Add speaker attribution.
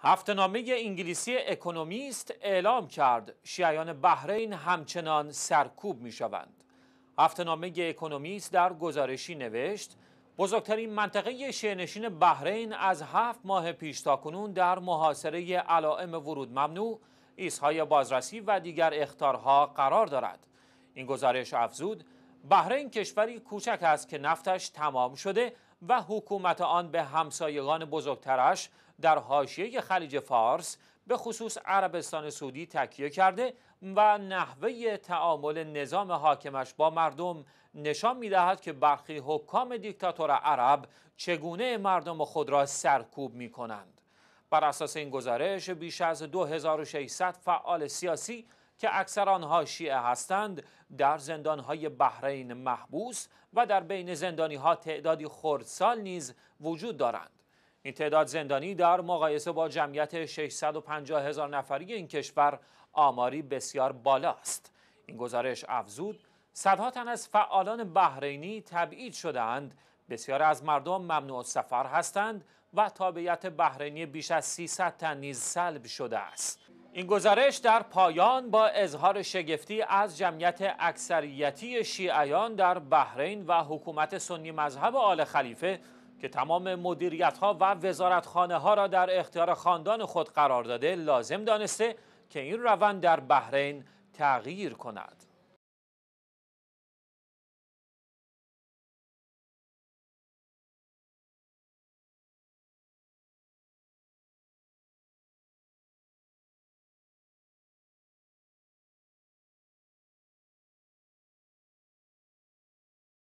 Speaker 1: هفتنامه انگلیسی اکونومیست اعلام کرد شیعان بحرین همچنان سرکوب می شوند. هفتنامه اکونومیست در گزارشی نوشت بزرگترین منطقه شیعنشین بحرین از هفت ماه پیش تا کنون در محاصره علائم ورود ممنوع، ایسهای بازرسی و دیگر اختارها قرار دارد. این گزارش افزود بحرین کشوری کوچک است که نفتش تمام شده و حکومت آن به همسایگان بزرگترش در حاشیه خلیج فارس به خصوص عربستان سعودی تکیه کرده و نحوه تعامل نظام حاکمش با مردم نشان دهد که برخی حکام دیکتاتور عرب چگونه مردم خود را سرکوب می کنند. بر اساس این گزارش بیش از 2600 فعال سیاسی که اکثر آنها شیعه هستند در زندانهای بحرین محبوس و در بین زندانی ها تعدادی خردسال نیز وجود دارند این تعداد زندانی در مقایسه با جمعیت 650 هزار نفری این کشور آماری بسیار بالا است. این گزارش افزود صدها تن از فعالان بحرینی تبعید شدهاند بسیار از مردم ممنوع سفر هستند و تابعیت بحرینی بیش از 300 تن نیز سلب شده است این گزارش در پایان با اظهار شگفتی از جمعیت اکثریتی شیعیان در بحرین و حکومت سنی مذهب آل خلیفه که تمام مدیریت ها و وزارتخانه ها را در اختیار خاندان خود قرار داده لازم دانسته که این روند در بحرین تغییر کند.